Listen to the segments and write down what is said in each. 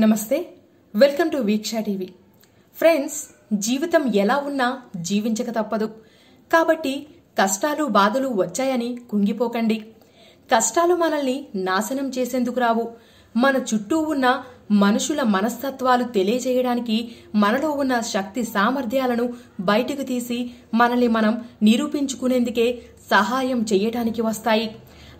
నమస్తే welcome to Veeksha TV friends జీవితం ఎలా ఉన్నా జీవించక తప్పదు కాబట్టి కష్టాలు బాధలు వచ్చాయని కుంగిపోకండి కష్టాలు మనల్ని నాశనం చేసేందుకు రావు మన చుట్టూ ఉన్న మనుషుల మనస్తత్వాలు తెలియజేయడానికి మనలో ఉన్న శక్తి సామర్థ్యాలను బయటకు తీసి మనల్ని మనం నిరూపించుకునేందుకే సహాయం చేయటానికి వస్తాయి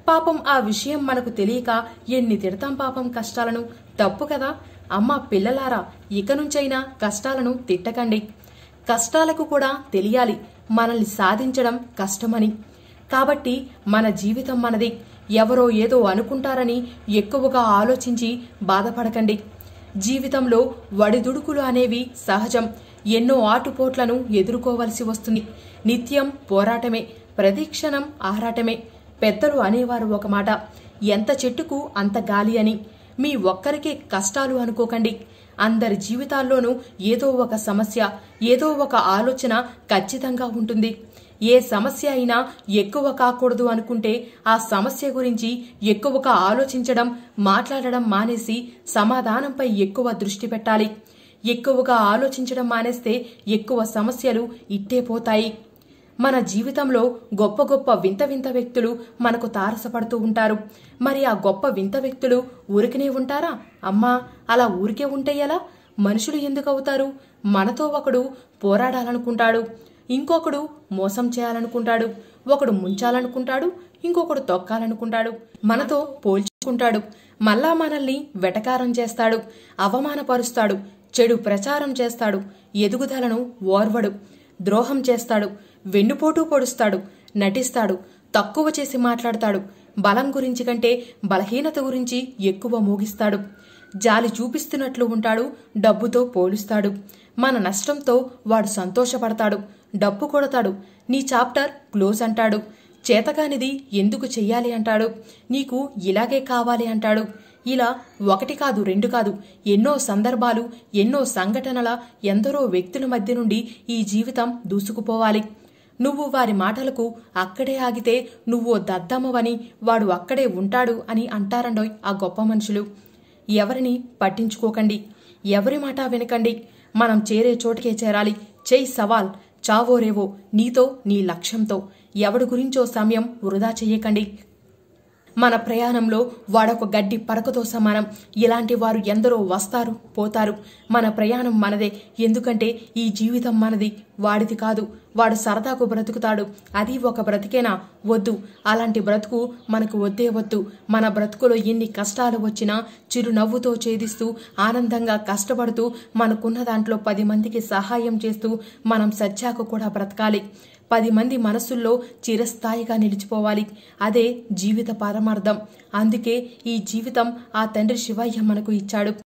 పాపం ఆ విషయం మనకు తెలియక ఎన్ని తిడతాం పాపం కష్టాలను తప్పు కదా అమ్మ పిల్లలారా ఇక నుంచైనా కష్టాలను తిట్టకండి కష్టాలకు కూడా తెలియాలి మనల్ని సాధించడం కష్టమని కాబట్టి మన జీవితం మనది ఎవరో ఏదో అనుకుంటారని ఎక్కువగా ఆలోచించి బాధపడకండి జీవితంలో వడిదుడుకులు అనేవి సహజం ఎన్నో ఆటుపోట్లను ఎదుర్కోవలసి వస్తుంది నిత్యం పోరాటమే ప్రతిక్షణం ఆరాటమే పెద్దలు అనేవారు ఒక మాట ఎంత చెట్టుకు అంత గాలి అని మీ ఒక్కరికే కష్టాలు అనుకోకండి అందరి జీవితాల్లోనూ ఏదో ఒక సమస్య ఏదో ఒక ఆలోచన ఖచ్చితంగా ఉంటుంది ఏ సమస్య అయినా ఎక్కువ కాకూడదు అనుకుంటే ఆ సమస్య గురించి ఎక్కువగా ఆలోచించడం మాట్లాడడం మానేసి సమాధానంపై ఎక్కువ దృష్టి పెట్టాలి ఎక్కువగా ఆలోచించడం మానేస్తే ఎక్కువ సమస్యలు ఇట్టే పోతాయి మన జీవితంలో గొప్ప గొప్ప వింత వింత వ్యక్తులు మనకు తారసపడుతూ ఉంటారు మరి ఆ గొప్ప వింత వ్యక్తులు ఊరికనే ఉంటారా అమ్మా అలా ఊరికే ఉంటే ఎలా మనుషులు ఎందుకు అవుతారు మనతో ఒకడు పోరాడాలనుకుంటాడు ఇంకొకడు మోసం చేయాలనుకుంటాడు ఒకడు ముంచాలనుకుంటాడు ఇంకొకడు తొక్కాలనుకుంటాడు మనతో పోల్చుకుంటాడు మళ్ళా మనల్ని వెటకారం చేస్తాడు అవమానపరుస్తాడు చెడు ప్రచారం చేస్తాడు ఎదుగుదలను ఓర్వడు ద్రోహం చేస్తాడు వెన్నుపోటు పొడుస్తాడు నటిస్తాడు తక్కువ చేసి మాట్లాడతాడు బలం గురించి కంటే బలహీనత గురించి ఎక్కువ మోగిస్తాడు జాలి చూపిస్తున్నట్లు ఉంటాడు డబ్బుతో పోలుస్తాడు మన నష్టంతో వాడు సంతోషపడతాడు డబ్బు కొడతాడు నీ చాప్టర్ క్లోజ్ అంటాడు చేతకానిది ఎందుకు చెయ్యాలి అంటాడు నీకు ఇలాగే కావాలి అంటాడు ఇలా ఒకటి కాదు రెండు కాదు ఎన్నో సందర్భాలు ఎన్నో సంఘటనల ఎందరో వ్యక్తుల మధ్య నుండి ఈ జీవితం దూసుకుపోవాలి నువ్వు వారి మాటలకు అక్కడే ఆగితే నువ్వో దద్దమ్మవని వాడు అక్కడే ఉంటాడు అని అంటారండోయ్ ఆ గొప్ప మనుషులు ఎవరిని పట్టించుకోకండి ఎవరి మాట వినకండి మనం చేరే చోటికే చేరాలి చేయి సవాల్ చావోరేవో నీతో నీ లక్ష్యంతో ఎవడు గురించో సమయం వృధా చెయ్యకండి మన ప్రయాణంలో వాడొక గడ్డి పడకతో సమానం ఇలాంటి వారు ఎందరో వస్తారు పోతారు మన ప్రయాణం మనదే ఎందుకంటే ఈ జీవితం మనది వాడిది కాదు వాడు సరదాకు బ్రతుకుతాడు అది ఒక బ్రతికేనా వద్దు అలాంటి బ్రతుకు మనకు వద్దే వద్దు మన బ్రతుకులో ఎన్ని కష్టాలు వచ్చినా చిరునవ్వుతో ఛేదిస్తూ ఆనందంగా కష్టపడుతూ మనకున్న దాంట్లో పది మందికి సహాయం చేస్తూ మనం సత్యాకు కూడా బ్రతకాలి పది మంది మనసుల్లో చిరస్థాయిగా నిలిచిపోవాలి అదే జీవిత పరమార్థం అందుకే ఈ జీవితం ఆ తండ్రి శివయ్య మనకు ఇచ్చాడు